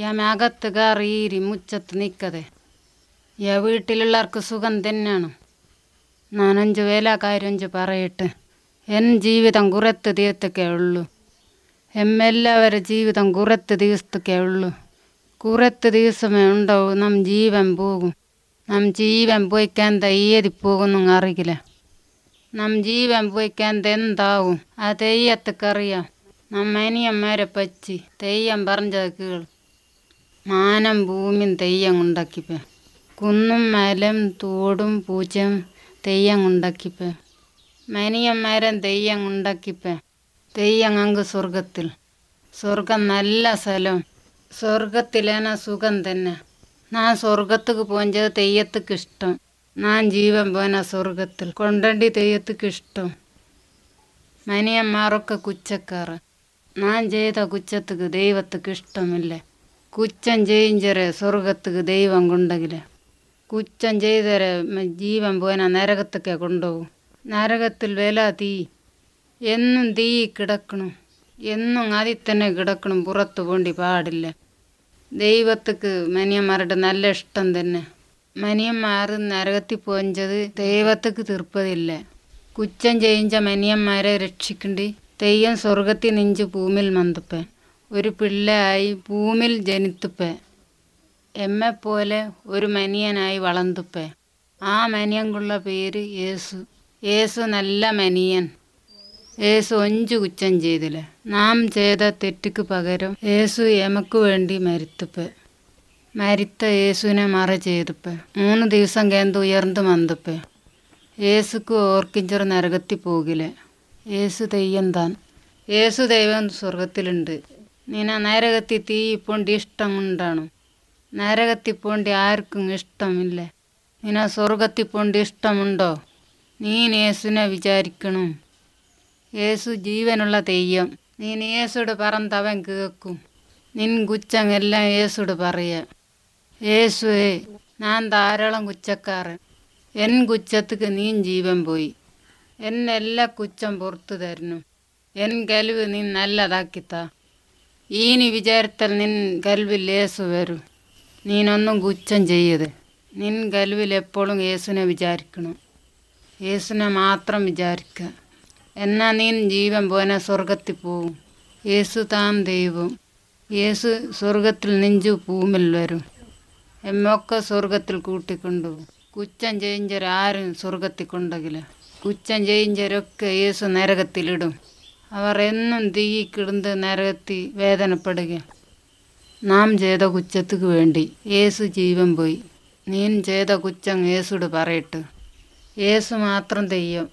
യമാകത്ത് അകത്ത് കയറിയിരി മുറ്റത്ത് നിൽക്കതെ യ വീട്ടിലുള്ളവർക്ക് സുഖം തന്നെയാണ് നാനഞ്ച് വേലക്കാരഞ്ച് പറയട്ടെ എൻ ജീവിതം കുറത്ത് തീർത്തൊക്കെ ഉള്ളു എമ്മെല്ലാവരുടെ ജീവിതം കുറത്ത് ദിവസത്തൊക്കെ ഉള്ളു കുറത്ത് ദിവസമേ ഉണ്ടാവും നം ജീവൻ പോകും നം ജീവൻ പോയിക്കാന്ത ഏതി പോകുന്നു അറിയില്ല നം ജീവൻ പോയിക്കാൻ എന്താവും ആ തെയ്യത്തേക്കറിയാം നമ്മനിയന്മാരെ പച്ചി തെയ്യം പറഞ്ഞത് കീഴും മാനം ഭൂമിയും ഉണ്ടാക്കിപ്പ കുന്നും മലം തോടും പൂച്ചയും ഉണ്ടാക്കിപ്പ മനിയം മരം തെയ്യം ഉണ്ടാക്കിപ്പ തെയ്യം തെയ്യങ്ങങ്ക് സ്വർഗത്തിൽ സ്വർഗം നല്ല സ്ഥലം സ്വർഗത്തിലേന സുഖം തന്നെ ഞാൻ സ്വർഗത്തേക്ക് പോഞ്ചത് തെയ്യത്തേക്ക് ഇഷ്ടം ഞാൻ ജീവൻ പോന സ്വർഗത്തിൽ കൊണ്ടണ്ടി തെയ്യത്തേക്ക് ഇഷ്ടം മനിയന്മാരൊക്കെ കുച്ചക്കാറ് ഞാൻ ചെയ്ത കുച്ചത്തേക്ക് ദൈവത്തേക്ക് ഇഷ്ടമില്ലേ കുറ്റം ചെയ്യിഞ്ചരെ സ്വർഗത്തേക്ക് ദൈവം കൊണ്ടെങ്കിൽ കുറ്റം ചെയ്തരെ ജീവൻ പോന നരകത്തൊക്കെ കൊണ്ടുപോകും നരകത്തിൽ വില തീ എന്നും തീ കിടക്കണം എന്നും അതിൽ തന്നെ കിടക്കണം പുറത്തു പോണ്ടി പാടില്ല ദൈവത്തേക്ക് മനിയന്മാരുടെ നല്ല ഇഷ്ടം തന്നെ മനിയന്മാർ നരകത്തിൽ പോഞ്ചത് ദൈവത്തേക്ക് തീർപ്പതില്ല കുറ്റം ചെയ്യിച്ച മനിയന്മാരെ രക്ഷിക്കണ്ടി തെയ്യം സ്വർഗത്തിൽ നെഞ്ചു ഭൂമിയിൽ മന്തപ്പേ ഒരു പിള്ളയായി ഭൂമിൽ ജനിത്തുപ്പേ എമ്മെപ്പോലെ ഒരു മനിയനായി വളർന്നുപ്പേ ആ മനിയൻകുള്ള പേര് യേസു യേസു നല്ല മനിയൻ യേസു ഒഞ്ചു കുച്ചം ചെയ്തില്ല നാം ചെയ്ത തെറ്റുക്ക് പകരം യേസു എമക്ക് വേണ്ടി മരുത്തുപ്പേ മരിത്ത യേസുവിനെ മറ ചെയ്തപ്പേ മൂന്ന് ദിവസം കേന്ദ്ര ഉയർന്നു വന്നപ്പേ യേസുക്ക് ഓർക്കിഞ്ചർ നരകത്തിൽ പോകില്ല യേസു തെയ്യം താൻ യേസു ദൈവം സ്വർഗത്തിലുണ്ട് നീന നരകത്തി തീ പോണ്ടി ഉണ്ടാണ് നരകത്തി പോണ്ടി ആർക്കും ഇഷ്ടമില്ല നിന സ്വർഗത്തി പോണ്ടി ഇഷ്ടമുണ്ടോ നീ യേസുനെ വിചാരിക്കണം യേസു ജീവനുള്ള തെയ്യം നീ യേസുട് പറന്തവൻ കേൾക്കും നിൻ എല്ലാം യേസുട് പറയാം യേസുവേ ഞാൻ ധാരാളം കുച്ചക്കാറ് എൻ കുച്ചത്തിക്ക് നീ ജീവൻ പോയി എന്നെല്ലാ കുച്ചം പുറത്തു തരുന്നു എൻ കലിവ് നീ നല്ലതാക്കിത്താ ഈ വിചാരത്തിൽ നിൻ കൽവിൽ യേസു വരും നീനൊന്നും ഗുച്ഛം ചെയ്യത് നിൻ കൽവിൽ എപ്പോഴും യേസുവിനെ വിചാരിക്കണം യേസുവിനെ മാത്രം വിചാരിക്കുക എന്നാൽ നീൻ ജീവൻ പോന സ്വർഗത്തിൽ പോവും യേസു താം ദൈവം യേസു സ്വർഗത്തിൽ നെഞ്ചു പൂമിൽ വരും എമ്മൊക്കെ സ്വർഗത്തിൽ കൂട്ടിക്കൊണ്ടുപോകും കുറ്റം ചെയ്യഞ്ചരാരും സ്വർഗത്തിൽ കൊണ്ടെങ്കിൽ കുറ്റം ചെയ്യഞ്ചരൊക്കെ യേസു നരകത്തിലിടും അവർ എന്നും തീ കിടന്ന് നരകത്തി വേദനപ്പെടുക നാം ചെയ്ത കുച്ചത്തുക്ക് വേണ്ടി യേസു ജീവൻ പോയി നീൻ ചെയ്ത കുച്ചം യേസുട് പറയട്ട് യേസു മാത്രം തെയ്യം